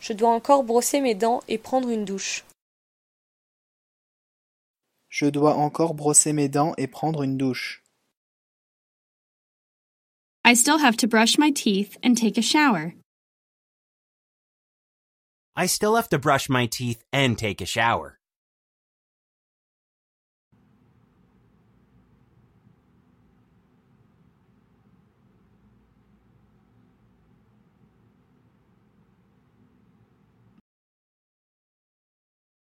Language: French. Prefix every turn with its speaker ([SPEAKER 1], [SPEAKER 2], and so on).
[SPEAKER 1] Je dois encore brosser mes dents et prendre une douche.
[SPEAKER 2] Je dois encore brosser mes dents et prendre une douche.
[SPEAKER 3] I still have to brush my teeth and take a shower.
[SPEAKER 4] I still have to brush my teeth and take a shower.